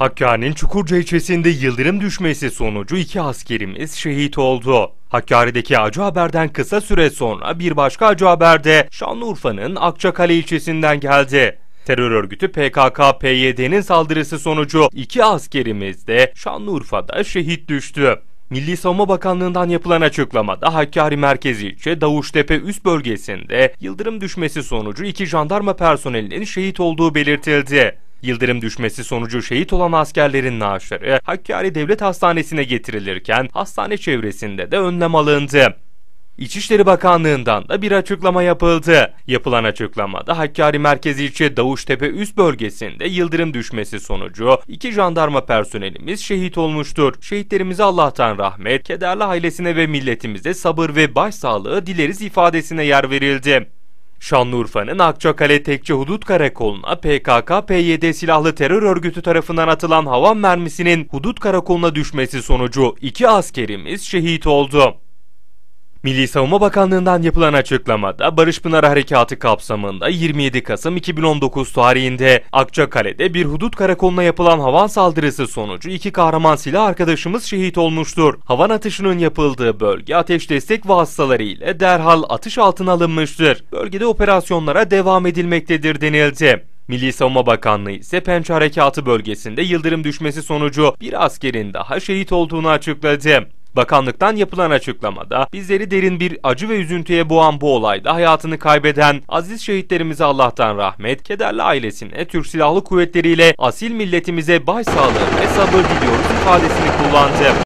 Hakkari'nin Çukurca ilçesinde yıldırım düşmesi sonucu iki askerimiz şehit oldu. Hakkari'deki acı haberden kısa süre sonra bir başka acı haber de Şanlıurfa'nın Akçakale ilçesinden geldi. Terör örgütü PKK-PYD'nin saldırısı sonucu iki askerimiz de Şanlıurfa'da şehit düştü. Milli Savunma Bakanlığı'ndan yapılan açıklamada Hakkari merkezi ilçe Davuştepe üst bölgesinde yıldırım düşmesi sonucu iki jandarma personelinin şehit olduğu belirtildi. Yıldırım düşmesi sonucu şehit olan askerlerin naaşları e, Hakkari Devlet Hastanesi'ne getirilirken hastane çevresinde de önlem alındı. İçişleri Bakanlığı'ndan da bir açıklama yapıldı. Yapılan açıklamada Hakkari Merkez ilçe Davuştepe üst bölgesinde yıldırım düşmesi sonucu iki jandarma personelimiz şehit olmuştur. Şehitlerimize Allah'tan rahmet, kederli ailesine ve milletimize sabır ve başsağlığı dileriz ifadesine yer verildi. Şanlıurfa'nın Akçakale Tekçe Hudut Karakolu'na PKK-PYD silahlı terör örgütü tarafından atılan hava mermisinin hudut karakoluna düşmesi sonucu iki askerimiz şehit oldu. Milli Savunma Bakanlığı'ndan yapılan açıklamada Barış Pınar Harekatı kapsamında 27 Kasım 2019 tarihinde Akçakale'de bir hudut karakoluna yapılan havan saldırısı sonucu iki kahraman silah arkadaşımız şehit olmuştur. Havan atışının yapıldığı bölge ateş destek vasıtaları ile derhal atış altına alınmıştır. Bölgede operasyonlara devam edilmektedir denildi. Milli Savunma Bakanlığı ise Pençe Harekatı bölgesinde yıldırım düşmesi sonucu bir askerin daha şehit olduğunu açıkladı. Bakanlıktan yapılan açıklamada bizleri derin bir acı ve üzüntüye boğan bu olayda hayatını kaybeden aziz şehitlerimize Allah'tan rahmet, kederli ailesine, Türk Silahlı Kuvvetleri ile asil milletimize başsağlığı ve sabır diliyoruz ifadesini kullandı.